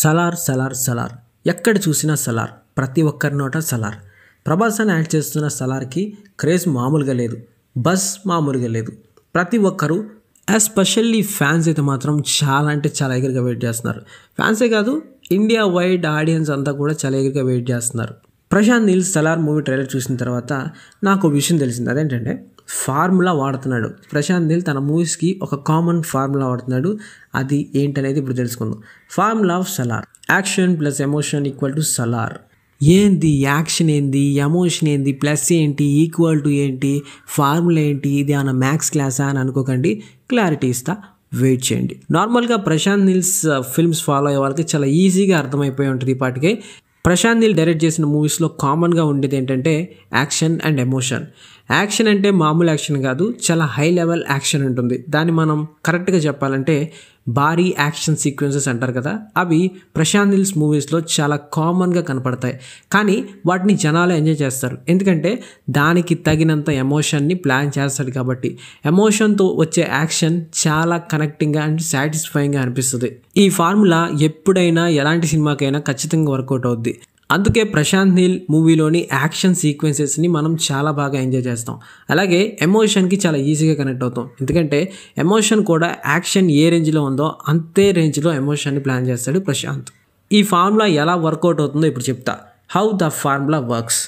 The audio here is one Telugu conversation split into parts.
సలార్ సలార్ సలార్ ఎక్కడ చూసినా సలార్ ప్రతి ఒక్కరి నోట సలార్ ప్రభాస్ అని యాడ్ చేస్తున్న సలార్కి క్రేజ్ మామూలుగా లేదు బస్ మామూలుగా లేదు ప్రతి ఒక్కరూ ఎస్పెషల్లీ ఫ్యాన్స్ అయితే మాత్రం చాలా అంటే చాలా ఎగరిగా వెయిట్ చేస్తున్నారు ఫ్యాన్సే కాదు ఇండియా వైడ్ ఆడియన్స్ అంతా కూడా చాలా ఎగరిగా వెయిట్ చేస్తున్నారు ప్రశాంత్ నీల్ సలార్ మూవీ ట్రైలర్ చూసిన తర్వాత నాకు విషయం తెలిసింది అదేంటంటే ఫార్ములా వాడుతున్నాడు ప్రశాంత్ నీల్ తన మూవీస్కి ఒక కామన్ ఫార్ములా వాడుతున్నాడు అది ఏంటనేది ఇప్పుడు తెలుసుకుందాం formula of Salaar action plus emotion equal to Salaar ఏంది యాక్షన్ ఏంది ఎమోషన్ ఏంది ప్లస్ ఏంటి ఈక్వల్ టు ఏంటి ఫార్ములా ఏంటి ఇది అన్న మ్యాథ్స్ క్లాసా అని అనుకోకండి క్లారిటీ ఇస్తా వెయిట్ చేయండి నార్మల్గా ప్రశాంత్ నీల్స్ ఫిల్మ్స్ ఫాలో అయ్యే వాళ్ళకి చాలా ఈజీగా అర్థమైపోయి ఉంటుంది ఈ ప్రశాంత్ నీల్ డైరెక్ట్ చేసిన మూవీస్లో కామన్గా ఉండేది ఏంటంటే యాక్షన్ అండ్ ఎమోషన్ యాక్షన్ అంటే మామూలు యాక్షన్ కాదు చాలా హై లెవెల్ యాక్షన్ ఉంటుంది దాన్ని మనం కరెక్ట్గా చెప్పాలంటే భారీ యాక్షన్ సీక్వెన్సెస్ అంటారు కదా అవి ప్రశాంత్ హిల్స్ మూవీస్లో చాలా కామన్గా కనపడతాయి కానీ వాటిని జనాలు ఎంజాయ్ చేస్తారు ఎందుకంటే దానికి తగినంత ఎమోషన్ని ప్లాన్ చేస్తాడు కాబట్టి ఎమోషన్తో వచ్చే యాక్షన్ చాలా కనెక్టింగ్గా అండ్ సాటిస్ఫైయింగ్గా అనిపిస్తుంది ఈ ఫార్ములా ఎప్పుడైనా ఎలాంటి సినిమాకైనా ఖచ్చితంగా వర్కౌట్ అవుద్ది అందుకే ప్రశాంత్ నీల్ మూవీలోని యాక్షన్ సీక్వెన్సెస్ని మనం చాలా బాగా ఎంజాయ్ చేస్తాం అలాగే ఎమోషన్కి చాలా ఈజీగా కనెక్ట్ అవుతాం ఎందుకంటే ఎమోషన్ కూడా యాక్షన్ ఏ రేంజ్లో ఉందో అంతే రేంజ్లో ఎమోషన్ని ప్లాన్ చేస్తాడు ప్రశాంత్ ఈ ఫార్ములా ఎలా వర్కౌట్ అవుతుందో ఇప్పుడు చెప్తా how the formula works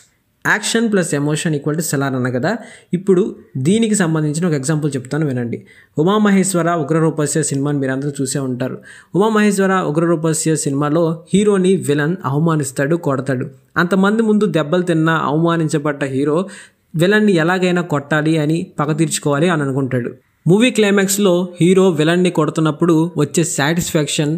action plus emotion equal to Salaar అన్న కదా ఇప్పుడు దీనికి సంబంధించిన ఒక ఎగ్జాంపుల్ చెప్తాను వినండి ఉమామహేశ్వర ఉగ్రరూపస్య సినిమాని మీరందరూ చూసే ఉంటారు ఉమామహేశ్వర ఉగ్రరూపస్య సినిమాలో హీరోని విలన్ అవమానిస్తాడు కొడతాడు అంతమంది ముందు దెబ్బలు తిన్న అవమానించబడ్డ హీరో విలన్ని ఎలాగైనా కొట్టాలి అని పగ తీర్చుకోవాలి అని అనుకుంటాడు మూవీ క్లైమాక్స్లో హీరో విలన్ని కొడుతున్నప్పుడు వచ్చే సాటిస్ఫాక్షన్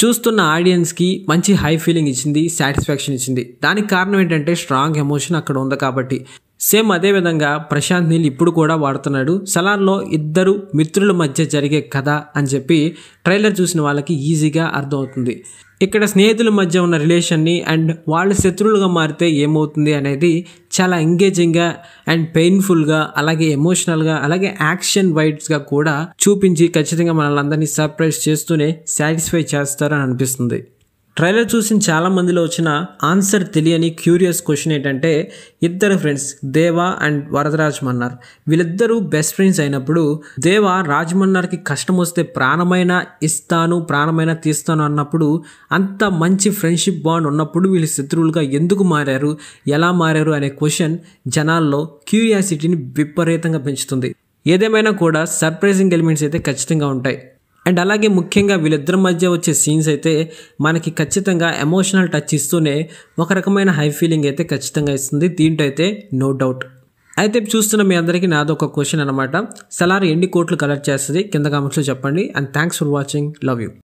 చూస్తున్న ఆడియన్స్కి మంచి హై ఫీలింగ్ ఇచ్చింది సాటిస్ఫాక్షన్ ఇచ్చింది దానికి కారణం ఏంటంటే స్ట్రాంగ్ ఎమోషన్ అక్కడ ఉంది కాబట్టి సేమ్ అదే విధంగా ప్రశాంత్ నీల్ ఇప్పుడు కూడా వాడుతున్నాడు సలాన్లో ఇద్దరు మిత్రుల మధ్య జరిగే కథ అని చెప్పి ట్రైలర్ చూసిన వాళ్ళకి ఈజీగా అర్థమవుతుంది ఇక్కడ స్నేహితుల మధ్య ఉన్న రిలేషన్ని అండ్ వాళ్ళు శత్రువులుగా మారితే ఏమవుతుంది అనేది చాలా ఎంగేజింగ్గా అండ్ పెయిన్ఫుల్గా అలాగే ఎమోషనల్గా అలాగే యాక్షన్ వైడ్స్గా కూడా చూపించి ఖచ్చితంగా మనల్ని అందరినీ సర్ప్రైజ్ చేస్తూనే సాటిస్ఫై చేస్తారని అనిపిస్తుంది ట్రైలర్ చూసిన చాలామందిలో వచ్చిన ఆన్సర్ తెలియని క్యూరియస్ క్వశ్చన్ ఏంటంటే ఇద్దరు ఫ్రెండ్స్ దేవా అండ్ వరదరాజ్ మన్నార్ వీళ్ళిద్దరూ బెస్ట్ ఫ్రెండ్స్ అయినప్పుడు దేవా రాజ్ మన్నార్కి కష్టం వస్తే ప్రాణమైన ఇస్తాను ప్రాణమైన తీస్తాను అన్నప్పుడు అంత మంచి ఫ్రెండ్షిప్ బాండ్ ఉన్నప్పుడు వీళ్ళు శత్రువులుగా ఎందుకు మారారు ఎలా మారారు అనే క్వశ్చన్ జనాల్లో క్యూరియాసిటీని విపరీతంగా పెంచుతుంది ఏదేమైనా కూడా సర్ప్రైజింగ్ ఎలిమెంట్స్ అయితే ఖచ్చితంగా ఉంటాయి అండ్ అలాగే ముఖ్యంగా వీళ్ళిద్దరి మధ్య వచ్చే సీన్స్ అయితే మనకి ఖచ్చితంగా ఎమోషనల్ టచ్ ఇస్తూనే ఒక రకమైన హై ఫీలింగ్ అయితే ఖచ్చితంగా ఇస్తుంది దీంట్లో అయితే నో డౌట్ అయితే చూస్తున్న మీ అందరికీ నాది ఒక క్వశ్చన్ అనమాట సలార్ ఎన్ని కోట్లు కలెక్ట్ చేస్తుంది కింద కామెంట్స్లో చెప్పండి and thanks for watching love you